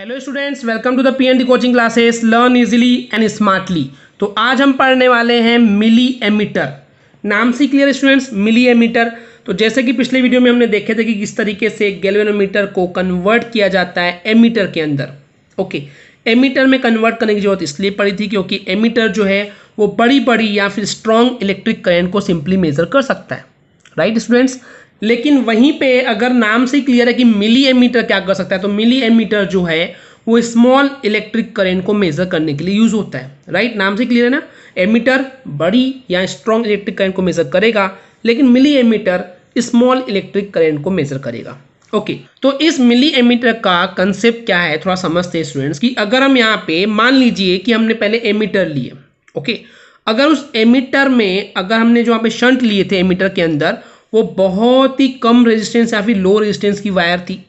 Hello students welcome to the PND coaching classes learn easily and smartly तो आज हम पढ़ने वाले हैं मिली एमीटर नाम से क्लियर स्टूडेंट्स मिली एमीटर तो जैसे कि पिछले वीडियो में हमने देखे थे कि किस तरीके से गैल्वेनोमीटर को कन्वर्ट किया जाता है एमीटर के अंदर ओके एमीटर में कन्वर्ट करने की जरूरत इसलिए पड़ी थी क्योंकि एमीटर जो है वो बड़ी बड़ी या फिर स्ट्रॉन्ग इलेक्ट्रिक करेंट को सिंपली मेजर कर सकता है राइट स्टूडेंट्स लेकिन वहीं पे अगर नाम से क्लियर है कि मिली एमीटर क्या कर सकता है तो मिली एमीटर जो है वो स्मॉल इलेक्ट्रिक करेंट को मेजर करने के लिए यूज होता है राइट नाम से क्लियर है ना एमीटर बड़ी या स्ट्रॉन्ग इलेक्ट्रिक करेंट को मेजर करेगा लेकिन milli ammeter small electric current को मेजर करेगा ओके okay, तो इस मिली एमीटर का कंसेप्ट क्या है थोड़ा समझते हैं स्टूडेंट्स कि अगर हम यहाँ पे मान लीजिए कि हमने पहले एमीटर लिए ओके okay, अगर उस एमीटर में अगर हमने जो यहाँ पे शंट लिए थे एमीटर के अंदर वो बहुत ही कम रेजिस्टेंस या फिर लो रेजिस्टेंस की वायर थी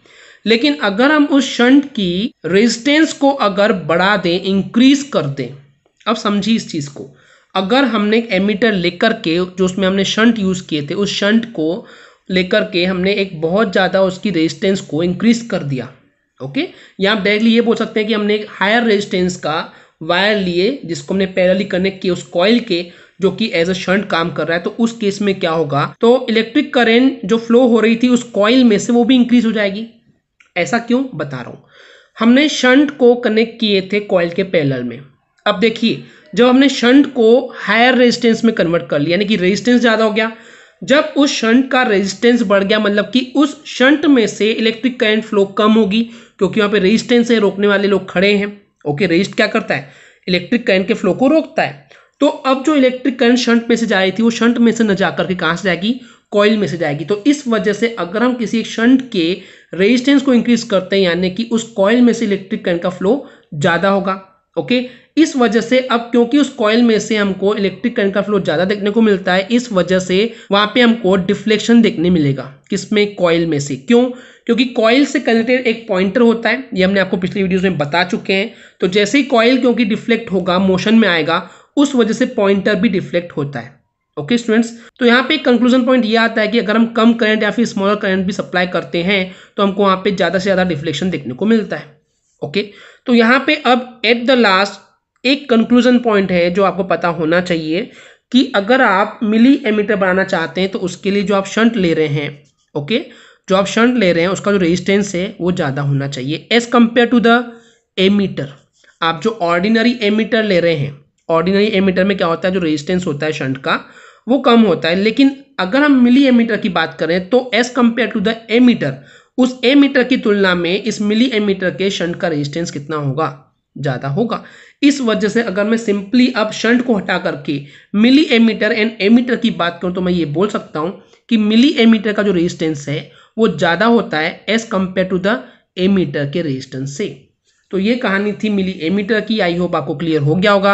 लेकिन अगर हम उस शंट की रेजिस्टेंस को अगर बढ़ा दें इंक्रीज कर दें अब समझिए इस चीज़ को अगर हमने एक एमीटर लेकर के जो उसमें हमने शंट यूज़ किए थे उस शंट को लेकर के हमने एक बहुत ज़्यादा उसकी रेजिस्टेंस को इंक्रीज कर दिया ओके या आप डायरेक्टली ये बोल सकते हैं कि हमने एक हायर रेजिस्टेंस का वायर लिए जिसको हमने पैरली कनेक्ट किया उस कॉयल के जो कि एज अ शंट काम कर रहा है तो उस केस में क्या होगा तो इलेक्ट्रिक करेंट जो फ्लो हो रही थी उस कॉइल में से वो भी इंक्रीज हो जाएगी ऐसा क्यों बता रहा हूँ हमने शंट को कनेक्ट किए थे कॉयल के पैनल में अब देखिए जब हमने शंट को हायर रेजिस्टेंस में कन्वर्ट कर लिया यानी कि रेजिस्टेंस ज़्यादा हो गया जब उस शंट का रेजिस्टेंस बढ़ गया मतलब कि उस शंट में से इलेक्ट्रिक करंट फ्लो कम होगी क्योंकि वहाँ पे रेजिस्टेंस है रोकने वाले लोग खड़े हैं ओके रेजिस्ट क्या करता है इलेक्ट्रिक करंट के फ्लो को रोकता है तो अब जो इलेक्ट्रिक करंट शंट में से जा रही थी वो शंट में से न जाकर के कहाँ से जाएगी कॉइल में से जाएगी तो इस वजह से अगर हम किसी एक शंट के रेजिस्टेंस को इंक्रीज करते हैं यानी कि उस कॉइल में से इलेक्ट्रिक करंट का फ्लो ज़्यादा होगा ओके इस वजह से अब क्योंकि उस कॉइल में से हमको इलेक्ट्रिक करंट का फ्लो ज़्यादा देखने को मिलता है इस वजह से वहाँ पे हमको डिफ्लेक्शन देखने मिलेगा किसमें कॉइल में से क्यों क्योंकि कॉइल से कनेक्टेड एक पॉइंटर होता है ये हमने आपको पिछली वीडियोस में बता चुके हैं तो जैसे ही कॉइल क्योंकि डिफ्लेक्ट होगा मोशन में आएगा उस वजह से पॉइंटर भी डिफ्लेक्ट होता है ओके okay, स्टूडेंट्स तो यहाँ पे कंक्लूजन पॉइंट ये आता है कि अगर हम कम करंट या फिर स्मॉलर करंट भी सप्लाई करते हैं तो हमको वहाँ पे ज़्यादा से ज़्यादा डिफ्लेक्शन देखने को मिलता है ओके okay? तो यहाँ पे अब एट द लास्ट एक कंक्लूजन पॉइंट है जो आपको पता होना चाहिए कि अगर आप मिली एमीटर बनाना चाहते हैं तो उसके लिए जो आप शंट ले रहे हैं ओके okay? जो आप शंट ले रहे हैं उसका जो रेजिस्टेंस है वो ज़्यादा होना चाहिए as compare to the ammeter आप जो ऑर्डिनरी एमीटर ले रहे हैं ऑर्डिनरी एमीटर में क्या होता है जो रेजिस्टेंस होता है शंट का वो कम होता है लेकिन अगर हम मिली एमीटर की बात करें तो as compare to the ammeter उस एमीटर की तुलना में इस मिली एमीटर के शंट का रेजिस्टेंस कितना होगा ज़्यादा होगा इस वजह से अगर मैं सिंपली अब शंट को हटा करके मिली एमीटर एंड एमीटर की बात करूँ तो मैं ये बोल सकता हूँ कि मिली एमीटर का जो रेजिस्टेंस है वो ज़्यादा होता है as compare to the ammeter के रेजिस्टेंस से तो ये कहानी थी मिली एमीटर की आई होप आपको क्लियर हो गया होगा